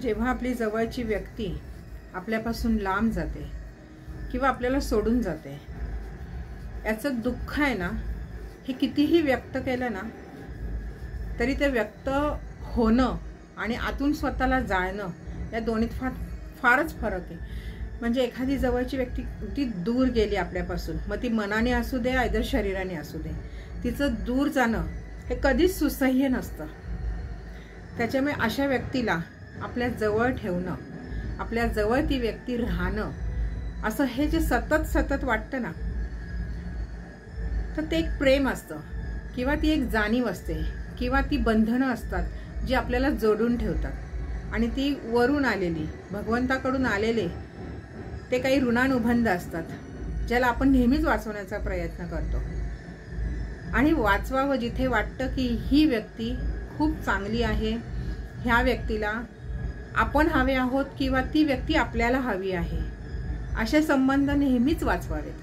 जेव्हा आपली जवळची व्यक्ती आपल्यापासून लांब जाते किंवा आपल्याला सोडून जाते याचं दुःख आहे ना हे कितीही व्यक्त केलं ना तरी ते व्यक्त होणं आणि आतून स्वतःला जाळणं या दोन्हीत फार फारच फरक आहे म्हणजे एखादी जवळची व्यक्ती ती दूर गेली आपल्यापासून मग ती मनाने असू दे आयदर शरीराने असू दे तिचं दूर जाणं हे कधीच सुसह्य नसतं त्याच्यामुळे अशा व्यक्तीला आपल्या जवळ ठेवणं आपल्या जवळ ती व्यक्ती राहणं असं हे जे सतत सतत वाटतं ना तर ते एक प्रेम असतं किंवा ती एक जाणीव असते किंवा ती बंधनं असतात जी आपल्याला जोडून ठेवतात आणि ती वरून आलेली भगवंताकडून आलेले ते काही ऋणानुबंध असतात ज्याला आपण नेहमीच वाचवण्याचा प्रयत्न करतो आणि वाचवावं जिथे वाटतं की ही व्यक्ती खूप चांगली आहे ह्या व्यक्तीला आपण हवे आहोत किंवा ती व्यक्ती आपल्याला हवी आहे असे संबंध नेहमीच वाचवावेत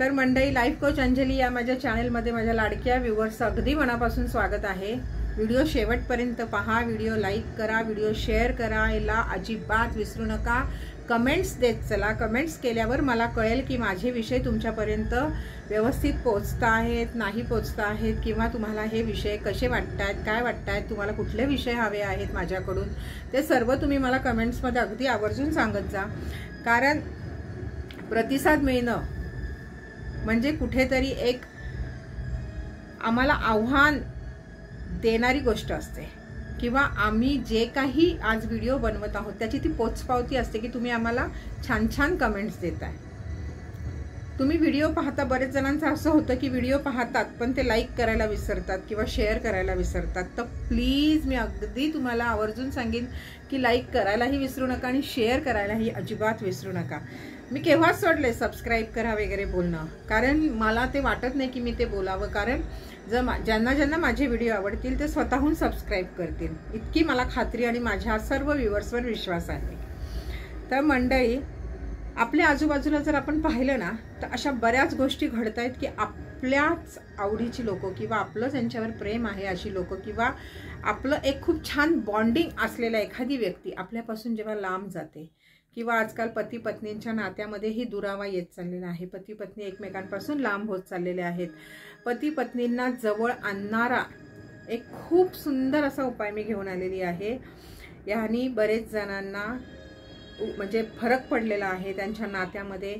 तर मंडई लाईफ कोच अंजली या माझ्या चॅनलमध्ये माझ्या लाडक्या व्ह्युअर्सचं अगदी मनापासून स्वागत आहे व्हिडिओ शेवटपर्यंत पहा व्हिडिओ लाईक करा व्हिडिओ शेअर करा करायला अजिबात विसरू नका कमेंट्स देत चला कमेंट्स केल्यावर मला कळेल की माझे विषय तुमच्यापर्यंत व्यवस्थित पोचता आहेत नाही पोचता आहेत किंवा तुम्हाला हे विषय कसे वाटत आहेत काय वाटत आहेत तुम्हाला कुठले विषय हवे आहेत माझ्याकडून ते सर्व तुम्ही मला कमेंट्समध्ये अगदी आवर्जून सांगत जा कारण प्रतिसाद मिळणं म्हणजे कुठेतरी एक आम्हाला आव्हान देणारी गोष्ट असते किंवा आम्ही जे काही आज व्हिडिओ बनवत आहोत त्याची ती पोचपावती असते की तुम्ही आम्हाला छान छान कमेंट्स देत आहे तुम्ही व्हिडिओ पाहता बरेच जणांचं असं होतं की व्हिडिओ पाहतात पण ते लाईक करायला विसरतात किंवा शेअर करायला विसरतात तर प्लीज मी अगदी तुम्हाला आवर्जून सांगेन की लाईक करायलाही विसरू नका आणि शेअर करायलाही अजिबात विसरू नका मी केव्हाच सोडले सबस्क्राईब करा वगैरे बोलणं कारण मला ते वाटत नाही की मी ते बोलावं कारण जर मा ज्यांना ज्यांना माझे व्हिडिओ आवडतील ते स्वतःहून सबस्क्राईब करतील इतकी मला खात्री आणि माझ्या सर्व व्ह्युअर्सवर विश्वास आहे तर मंडळी आपल्या आजूबाजूला जर आपण पाहिलं ना तर अशा बऱ्याच गोष्टी घडत आहेत की आपल्याच आवडीची लोकं किंवा आपलं ज्यांच्यावर प्रेम आहे अशी लोकं किंवा आपलं एक खूप छान बॉन्डिंग असलेला एखादी व्यक्ती आपल्यापासून जेव्हा लांब जाते किंवा आजकाल पती पत्नींच्या नात्यामध्येही दुरावा येत चाललेला आहे पती पत्नी एकमेकांपासून लांब होत चाललेले आहेत पती पत्नींना जवळ आणणारा एक खूप सुंदर असा उपाय मी घेऊन आलेली आहे याने बरेच जणांना म्हणजे फरक पडलेला आहे त्यांच्या नात्यामध्ये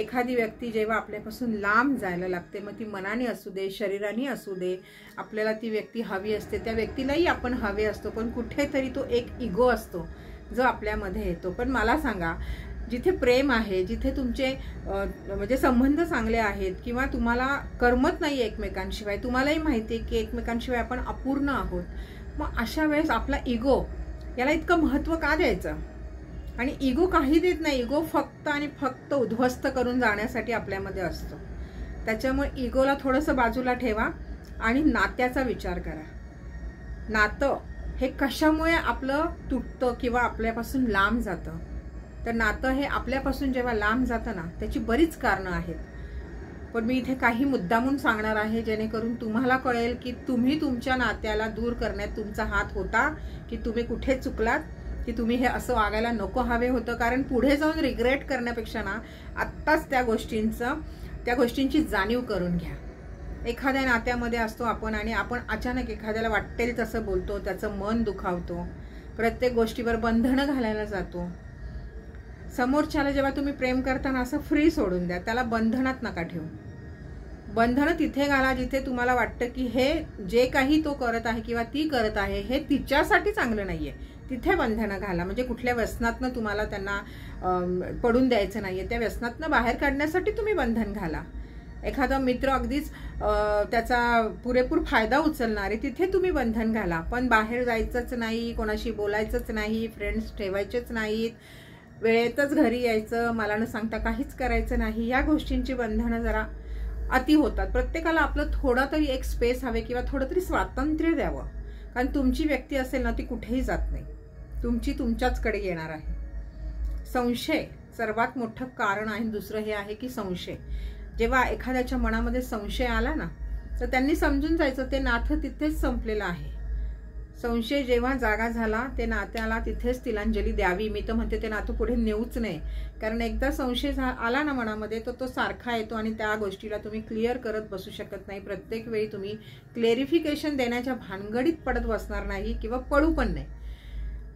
एखादी व्यक्ती जेव्हा आपल्यापासून लांब जायला लागते मग ती मनाने असू दे शरीराने असू दे आपल्याला ती व्यक्ती हवी असते त्या व्यक्तीलाही आपण हवे असतो पण कुठेतरी तो एक इगो असतो जो आपल्यामध्ये येतो पण मला सांगा जिथे प्रेम आहे जिथे तुमचे म्हणजे संबंध चांगले आहेत किंवा तुम्हाला करमत नाही एकमेकांशिवाय तुम्हालाही माहिती आहे की एकमेकांशिवाय आपण अपूर्ण आहोत मग अशा वेळेस आपला इगो याला इतकं महत्त्व का द्यायचं आणि इगो काही देत नाही इगो फक्त आणि फक्त उद्ध्वस्त करून जाण्यासाठी आपल्यामध्ये असतो त्याच्यामुळे इगोला थोडंसं बाजूला ठेवा आणि नात्याचा विचार करा नातं हे कशामुळे आपलं तुटतं किंवा आपल्यापासून लांब जातं तर नातं हे आपल्यापासून जेव्हा लांब जातं ना त्याची बरीच कारणं आहेत पण मी इथे काही मुद्दामून सांगणार आहे जेणेकरून तुम्हाला कळेल की तुम्ही तुमच्या नात्याला दूर करण्यात तुमचा हात होता की तुम्ही कुठे चुकलात की तुम्ही हे असं वागायला नको हवे होतं कारण पुढे जाऊन रिग्रेट करण्यापेक्षा ना आत्ताच त्या गोष्टींचं त्या गोष्टींची जाणीव करून घ्या एखाद्या नात्यामध्ये असतो आपण आणि आपण अचानक एखाद्याला वाटेल तसं बोलतो त्याचं मन दुखावतो प्रत्येक गोष्टीवर बंधनं घालायला जातो समोरच्याला जेव्हा तुम्ही प्रेम करताना असं फ्री सोडून द्या त्याला बंधनात नका ठेवू बंधनं तिथे घाला जिथे तुम्हाला वाटतं की हे जे काही तो करत आहे किंवा ती करत आहे हे तिच्यासाठी चांगलं नाही आहे तिथे बंधनं घाला म्हणजे कुठल्या व्यसनातनं तुम्हाला त्यांना पडून द्यायचं नाही आहे त्या व्यसनातनं बाहेर काढण्यासाठी तुम्ही बंधन घाला एखादा मित्र अगदीच त्याचा पुरेपूर फायदा उचलणारे तिथे तुम्ही बंधन घाला पण बाहेर जायचंच नाही कोणाशी बोलायचंच नाही फ्रेंड्स ठेवायचेच नाहीत वेळेतच घरी यायचं मला न सांगता काहीच करायचं नाही या गोष्टींची बंधनं जरा अति होतात प्रत्येकाला आपलं थोडा तरी एक स्पेस हवे किंवा थोडं तरी स्वातंत्र्य द्यावं कारण तुमची व्यक्ती असेल ना ती कुठेही जात नाही तुमची तुमच्याचकडे येणार आहे संशय सर्वात मोठं कारण आहे दुसरं हे आहे की संशय जेव्हा एखाद्याच्या मनामध्ये संशय आला ना तर त्यांनी समजून जायचं ते नातं तिथेच संपलेलं आहे संशय जेव्हा जागा झाला ते नात्याला तिथेच तिलांजली द्यावी मी तर म्हणते ते नातं पुढे नेऊच नाही कारण एकदा संशय आला ना मनामध्ये तर तो, तो सारखा येतो आणि त्या गोष्टीला तुम्ही क्लिअर करत बसू शकत नाही प्रत्येक वेळी तुम्ही क्लेरिफिकेशन देण्याच्या भानगडीत पडत बसणार नाही किंवा पडू पण नाही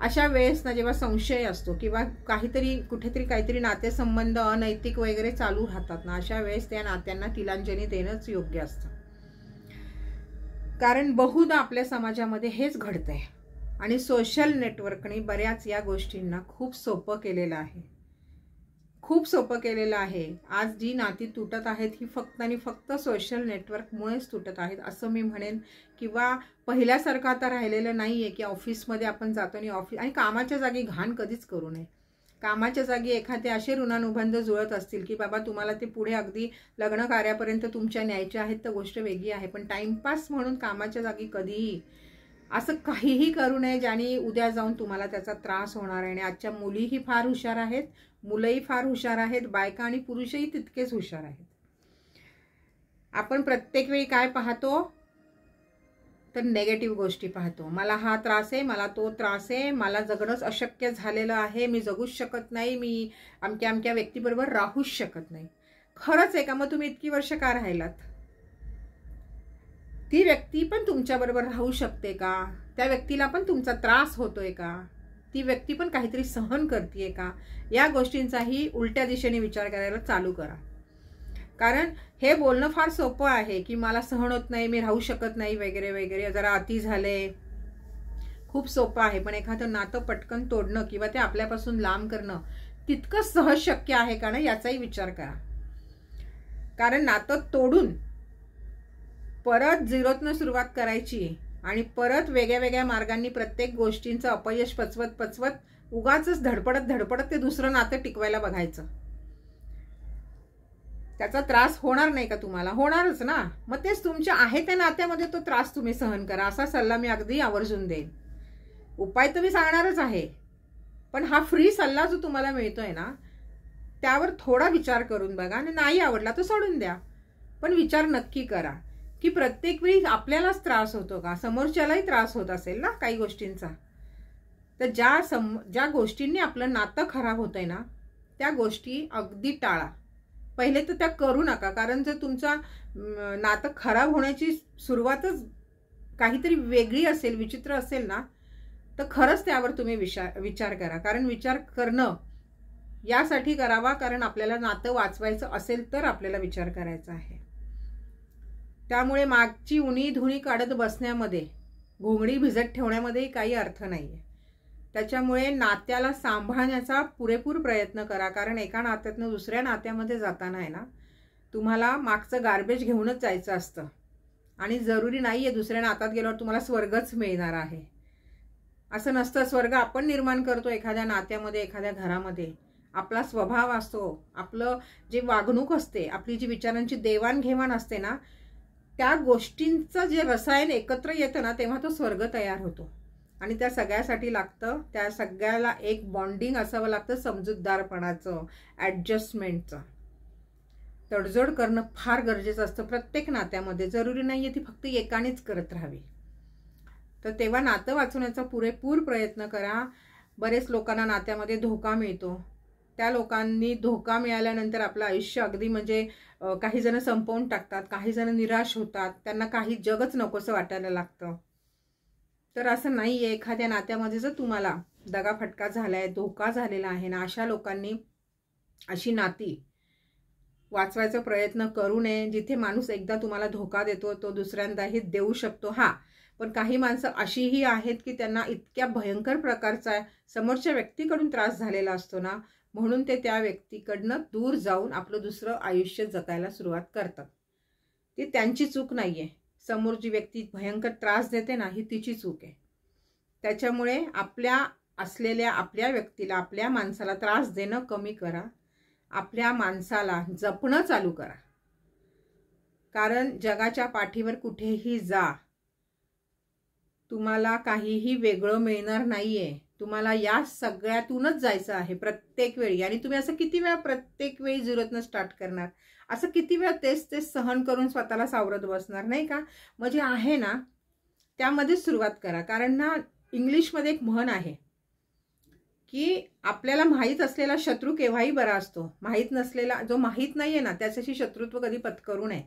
अशा वेळेस ना जेव्हा संशय असतो किंवा काहीतरी कुठेतरी काहीतरी नातेसंबंध अनैतिक वगैरे चालू राहतात ना अशा वेळेस त्या नात्यांना तिलांजली देणंच योग्य असतं कारण बहुधा आपल्या समाजामध्ये हेच घडतंय आणि सोशल नेटवर्कने बऱ्याच या गोष्टींना खूप सोपं केलेलं आहे खूप सोपं केलेलं आहे आज जी नाती तुटत आहेत ही फक्त आणि फक्त सोशल नेटवर्कमुळेच तुटत आहेत असं मी म्हणेन किंवा पहिल्यासारखं आता राहिलेलं नाही आहे की ऑफिसमध्ये आपण जातो आणि ऑफिस आणि कामाच्या जागी घाण कधीच करू नये कामाच्या जागी एखादे असे ऋणानुबंध जुळत असतील की बाबा तुम्हाला ते पुढे अगदी लग्न कार्यापर्यंत तुमच्या न्यायच्या आहेत तर गोष्ट वेगळी आहे पण टाईमपास म्हणून कामाच्या जागी कधीही असं काहीही करू नये ज्याने उद्या जाऊन तुम्हाला त्याचा त्रास होणार आहे आणि आजच्या मुलीही फार हुशार आहेत मुलंही फार हुशार आहेत बायका आणि पुरुषही तितकेच हुशार आहेत आपण प्रत्येक वेळी काय पाहतो तर नेगेटिव्ह गोष्टी पाहतो मला हा त्रास आहे मला तो त्रास आहे मला जगणंच अशक्य झालेलं आहे मी जगूच शकत नाही मी अमक्या अमक्या व्यक्तीबरोबर राहूच शकत नाही खरंच आहे का मग तुम्ही इतकी वर्ष का राहिलात ती व्यक्ती पण तुमच्याबरोबर राहू शकते का त्या व्यक्तीला पण तुमचा त्रास होतोय का ती व्यक्ती पण काहीतरी सहन करते का या गोष्टींचाही उलट्या दिशेने विचार करायला चालू करा कारण हे बोलणं फार सोपं आहे की मला सहन होत नाही मी राहू शकत नाही वगैरे वगैरे जरा अति झाले खूप सोपं आहे पण एखादं नातं पटकन तोडणं किंवा ते आपल्यापासून लांब करणं तितकं सहज शक्य आहे का ना याचाही विचार करा कारण नातं तोडून परत झिरोतनं सुरुवात करायची आणि परत वेगळ्या वेगळ्या मार्गांनी प्रत्येक गोष्टींचं अपयश पचवत पचवत उगाच धडपडत धडपडत ते दुसरं नातं टिकवायला बघायचं त्याचा त्रास होणार नाही का तुम्हाला होणारच ना मग तेच तुमच्या आहे त्या नात्यामध्ये तो त्रास तुम्ही सहन करा असा सल्ला मी अगदी आवर्जून देईन उपाय तर मी सांगणारच आहे पण हा फ्री सल्ला जो तुम्हाला मिळतोय ना त्यावर थोडा विचार करून बघा आणि नाही आवडला तर सोडून द्या पण विचार नक्की करा की प्रत्येक वेळी आपल्यालाच त्रास होतो का समोरच्यालाही त्रास होत असेल ना काही गोष्टींचा तर ज्या सम ज्या गोष्टींनी आपलं नातं खराब आहे ना त्या गोष्टी अगदी टाळा पहिले तर त्या करू नका कारण जर तुमचा नातं खराब होण्याची सुरुवातच काहीतरी वेगळी असेल विचित्र असेल ना तर खरंच त्यावर तुम्ही विचार विचार करा कारण विचार करणं यासाठी करावा कारण आपल्याला नातं वाचवायचं असेल तर आपल्याला विचार करायचा आहे त्यामुळे मागची उणी धुणी काढत बसण्यामध्ये घोंगडी भिजत ठेवण्यामध्ये काही अर्थ नाही आहे त्याच्यामुळे नात्याला सांभाळण्याचा पुरेपूर प्रयत्न करा कारण एका नात्यातनं दुसऱ्या नात्यामध्ये जाताना आहे ना तुम्हाला मागचं गार्बेज घेऊनच जायचं असतं आणि जरुरी नाही आहे दुसऱ्या नातात गेल्यावर तुम्हाला स्वर्गच मिळणार आहे असं नसतं स्वर्ग आपण निर्माण करतो एखाद्या नात्यामध्ये एखाद्या घरामध्ये आपला स्वभाव असतो आपलं जे वागणूक असते आपली जी विचारांची देवाणघेवाण असते ना त्या गोष्टींचं जे रसायन एकत्र येतं ना तेव्हा तो स्वर्ग तयार होतो आणि त्या सगळ्यासाठी लागतं त्या सगळ्याला एक बॉन्डिंग असावं लागतं समजूतदारपणाचं ॲडजस्टमेंटचं तडजोड करणं फार गरजेचं असतं प्रत्येक नात्यामध्ये जरुरी नाही आहे ती फक्त एकानेच करत राहावी तर तेव्हा नातं वाचवण्याचा पुरेपूर प्रयत्न करा बरेच लोकांना नात्यामध्ये धोका मिळतो त्या लोकांनी धोका मिळाल्यानंतर आपलं आयुष्य अगदी म्हणजे काही जण संपवून टाकतात काही जण निराश होतात त्यांना काही जगच नकोसं वाटायला लागतं तर असं नाही आहे एखाद्या नात्यामध्ये जर तुम्हाला दगाफटका झाला आहे धोका झालेला आहे ना अशा लोकांनी अशी नाती वाचवायचा प्रयत्न करू नये जिथे माणूस एकदा तुम्हाला धोका देतो तो दुसऱ्यांदाही देऊ शकतो हा पण काही माणसं अशीही आहेत की त्यांना इतक्या भयंकर प्रकारचा समोरच्या व्यक्तीकडून त्रास झालेला असतो ना म्हणून ते त्या व्यक्तीकडनं दूर जाऊन आपलं दुसरं आयुष्य जगायला सुरुवात करतात ती त्यांची चूक नाही आहे समोर जी व्यक्ती भयंकर त्रास देते ना ही तिची चूक आहे त्याच्यामुळे आपल्या असलेल्या आपल्या व्यक्तीला आपल्या माणसाला त्रास देणं कमी करा आपल्या माणसाला जपणं चालू करा कारण जगाच्या पाठीवर कुठेही जा तुम्हाला काहीही वेगळं मिळणार नाही आहे तुम्हाला या सगळ्यातूनच जायचं आहे प्रत्येक वेळी आणि तुम्ही असं किती वेळा प्रत्येक वेळी झिरोतनं स्टार्ट करणार असं किती वेळा तेच तेच सहन करून स्वतःला सावरत बसणार नाही का म्हणजे आहे ना त्यामध्येच सुरुवात करा कारण ना इंग्लिशमध्ये एक म्हण आहे की आपल्याला माहीत असलेला शत्रू केव्हाही बरा असतो माहीत नसलेला जो माहीत नाही ना त्याच्याशी शत्रुत्व कधी पत्करू नये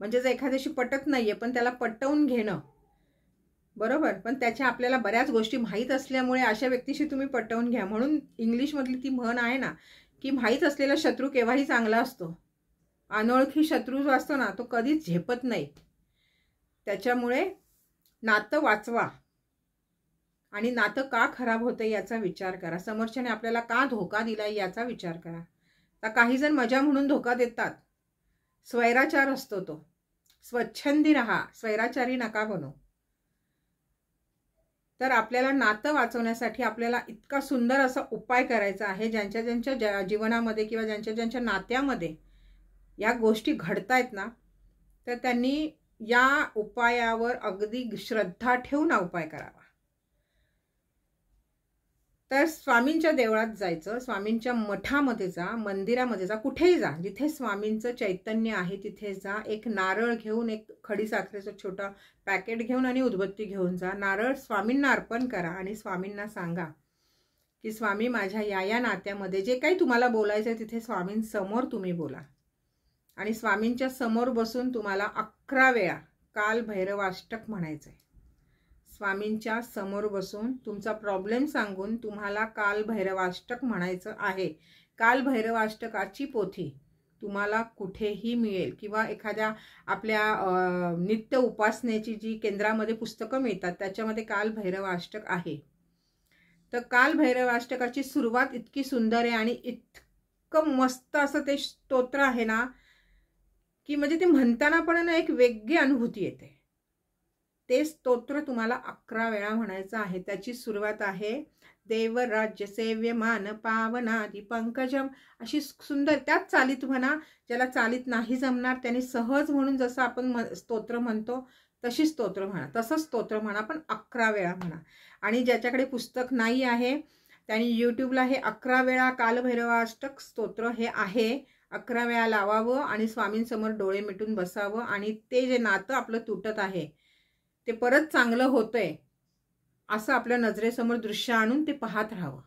म्हणजे जर एखाद्याशी पटत नाही पण त्याला पटवून घेणं बरोबर पण त्याच्या आपल्याला बऱ्याच गोष्टी माहीत असल्यामुळे अशा व्यक्तीशी तुम्ही पटवून घ्या म्हणून इंग्लिशमधली ती म्हण आहे ना की माहीत असलेला शत्रू केव्हाही चांगला असतो अनोळखी शत्रू जो असतो ना तो कधीच झेपत नाही त्याच्यामुळे नातं वाचवा आणि नातं का खराब होतं याचा विचार करा समोरच्याने आपल्याला का धोका दिला याचा विचार करा काही काहीजण मजा म्हणून धोका देतात स्वैराचार असतो तो स्वच्छंदी राहा स्वैराचारी नका बनू तर आपल्याला नातं वाचवण्यासाठी आपल्याला इतका सुंदर असा उपाय करायचा आहे ज्यांच्या ज्यांच्या ज जीवनामध्ये किंवा ज्यांच्या ज्यांच्या नात्यामध्ये या गोष्टी घडतायत ना तर त्यांनी या उपायावर अगदी श्रद्धा ठेवून हा उपाय करावा तर स्वामींच्या देवळात जायचं स्वामींच्या मठामध्ये जा मंदिरामध्ये जा कुठेही जा जिथे स्वामींचं चैतन्य आहे तिथे जा एक नारळ घेऊन एक खडी साखरेचं छोटा पॅकेट घेऊन आणि उदबत्ती घेऊन जा नारळ स्वामींना अर्पण करा आणि स्वामींना सांगा की स्वामी माझ्या या या नात्यामध्ये जे काही तुम्हाला बोलायचं आहे तिथे स्वामींसमोर तुम्ही बोला आणि स्वामींच्या समोर बसून तुम्हाला अकरा वेळा काल भैरवाष्टक म्हणायचं आहे स्वामींच्या समोर बसून तुमचा प्रॉब्लेम सांगून तुम्हाला काल म्हणायचं आहे काल पोथी तुम्हाला कुठेही मिळेल किंवा एखाद्या आपल्या नित्य उपासनेची जी केंद्रामध्ये पुस्तकं मिळतात त्याच्यामध्ये काल आहे तर काल सुरुवात इतकी सुंदर आहे आणि इतकं मस्त असं ते स्तोत्र आहे ना की म्हणजे ते म्हणताना पण एक वेगळी अनुभूती येते ते स्तोत्र तुम्हाला अकरा वेळा म्हणायचं आहे त्याची सुरुवात आहे देवराज्य सेव्यमान पावनादि पंकजम अशी सुंदर त्याच चालीत म्हणा ज्याला चालीत नाही जमणार त्यांनी सहज म्हणून जसं आपण स्तोत्र म्हणतो तशी स्तोत्र म्हणा तसंच स्तोत्र म्हणा पण अकरा वेळा म्हणा आणि ज्याच्याकडे पुस्तक नाही आहे त्यांनी यूट्यूबला हे अकरा वेळा कालभैरवाष्टक स्तोत्र हे आहे अकरा वेळा लावावं आणि स्वामींसमोर डोळे मिटून बसावं आणि ते जे नातं आपलं तुटत आहे ते परत चांगलं होतंय असं आपल्या नजरेसमोर दृश्य आणून ते पाहत राहावं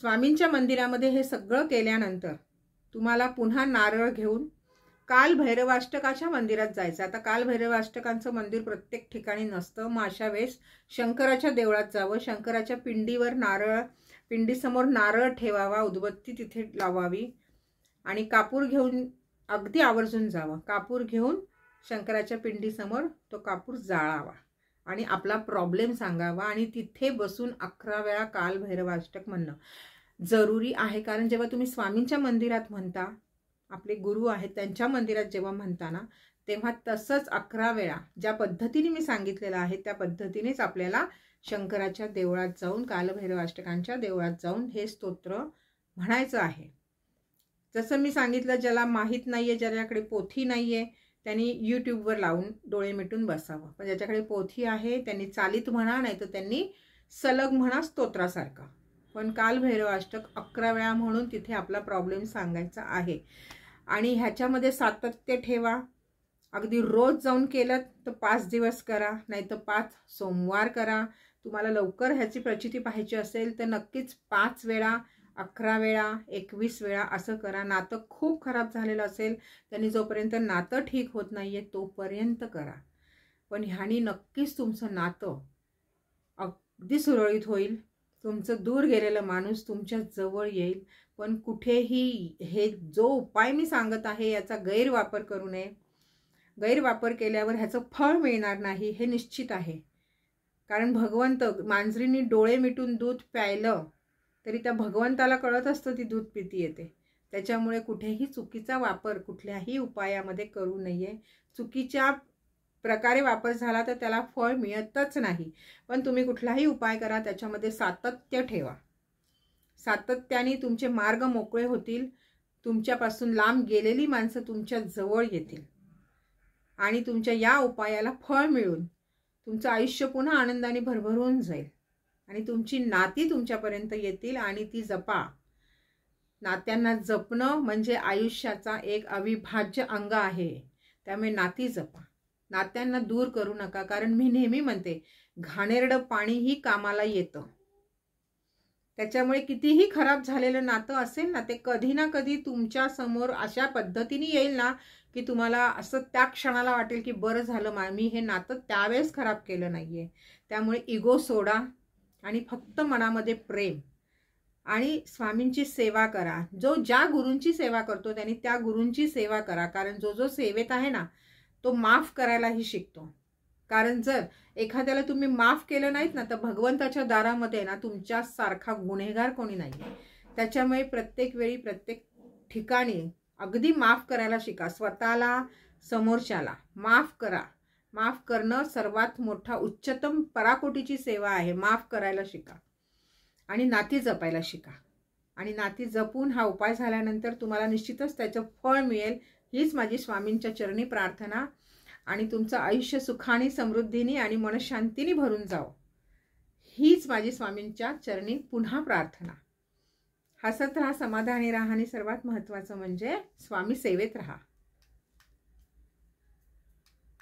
स्वामींच्या मंदिरामध्ये हे सगळं केल्यानंतर तुम्हाला पुन्हा नारळ घेऊन काल भैरवाष्टकाच्या मंदिरात जायचं आता काल भैरवाष्टकांचं मंदिर प्रत्येक ठिकाणी नसतं मग अशा वेळेस शंकराच्या देवळात जावं शंकराच्या पिंडीवर नारळ पिंडीसमोर नारळ ठेवावा उदबत्ती तिथे लावावी आणि कापूर घेऊन अगदी आवर्जून जावं कापूर घेऊन शंकराच्या पिंडीसमोर तो कापूर जाळावा आणि आपला प्रॉब्लेम सांगावा आणि तिथे बसून अकरा वेळा काल म्हणणं जरुरी आहे कारण जेव्हा तुम्ही स्वामींच्या मंदिरात म्हणता आपले गुरु आहेत त्यांच्या मंदिरात जेव्हा म्हणताना तेव्हा तसंच अकरा वेळा ज्या पद्धतीने मी सांगितलेलं आहे त्या पद्धतीनेच आपल्याला शंकराच्या देवळात जाऊन कालभैरवाष्टकांच्या देवळात जाऊन हे स्तोत्र म्हणायचं आहे जसं मी सांगितलं ज्याला माहीत नाही आहे ज्याच्याकडे पोथी नाही आहे त्यांनी यूट्यूबवर लावून डोळे मिटून बसावं पण ज्याच्याकडे पोथी आहे त्यांनी चालीत म्हणा नाही तर त्यांनी सलग म्हणा स्तोत्रासारखा पण काल भैरवाष्टक अकरा वेळा म्हणून तिथे आपला प्रॉब्लेम सांगायचा आहे आणि ह्याच्यामध्ये सातत्य ठेवा अगदी रोज जाऊन केलं तर पाच दिवस करा नाही तर पाच सोमवार करा तुम्हाला लवकर ह्याची प्रचिती पाहायची असेल तर नक्कीच पाच वेळा अकरा वेळा एकवीस वेळा असं करा नातं खूप खराब झालेलं असेल त्यांनी जोपर्यंत नातं ठीक होत नाही आहे तोपर्यंत करा पण ह्यानी नक्कीच तुमचं नातं अगदी सुरळीत होईल तुमचं दूर गेलेलं माणूस तुमच्या जवळ येईल पण कुठेही हे जो उपाय मी सांगत आहे याचा गैरवापर करू नये गैरवापर केल्यावर ह्याचं फळ मिळणार नाही हे निश्चित आहे कारण भगवंत मांजरींनी डोळे मिटून दूध प्यायलं तरी त्या भगवंताला कळत असतं ती दूध पिती येते त्याच्यामुळे कुठेही चुकीचा वापर कुठल्याही उपायामध्ये करू नये चुकीच्या प्रकारे वापर झाला तर त्याला फळ मिळतच नाही पण तुम्ही कुठलाही उपाय करा त्याच्यामध्ये सातत्य ठेवा सातत्याने तुमचे मार्ग मोकळे होतील तुमच्यापासून लांब गेलेली माणसं तुमच्या जवळ येतील आणि तुमच्या या उपायाला फळ मिळून तुमचं आयुष्य पुन्हा आनंदाने भरभरून जाईल आणि तुमची नाती तुमच्यापर्यंत येतील आणि ती जपा नात्यांना जपणं म्हणजे आयुष्याचा एक अविभाज्य अंग आहे त्यामुळे नाती जपा नात्यांना दूर करू नका कारण मी नेहमी म्हणते घाणेरडं पाणीही कामाला येतं त्याच्यामुळे कितीही खराब झालेलं नातं असेल ना ते कधी ना कधी तुमच्या समोर अशा पद्धतीने येईल ना की तुम्हाला असं त्या क्षणाला वाटेल की बरं झालं मी हे नातं त्यावेळेस खराब केलं नाही आहे त्यामुळे इगो सोडा आणि फक्त मनामध्ये प्रेम आणि स्वामींची सेवा करा जो ज्या गुरूंची सेवा करतो त्यांनी त्या गुरूंची सेवा करा कारण जो जो सेवेत आहे ना तो माफ करायलाही शिकतो कारण जर एखाद्याला तुम्ही माफ केलं नाहीत ना तर भगवंताच्या दारामध्ये ना तुमच्यासारखा गुन्हेगार कोणी नाही त्याच्यामुळे प्रत्येक वेळी प्रत्येक ठिकाणी अगदी माफ करायला शिका स्वतःला समोरच्याला माफ करा माफ करणं सर्वात मोठा उच्चतम पराकोटीची सेवा आहे माफ करायला शिका आणि नाती जपायला शिका आणि नाती जपून हा उपाय झाल्यानंतर तुम्हाला निश्चितच त्याचं फळ मिळेल हीच माझी स्वामींच्या चरणी प्रार्थना आणि तुमचं आयुष्य सुखाने समृद्धीने आणि मनशांतीने भरून जावं हीच माझी स्वामींच्या चरणी पुन्हा प्रार्थना हसत राहा समाधानी राहा आणि सर्वात महत्त्वाचं म्हणजे स्वामी सेवेत राहा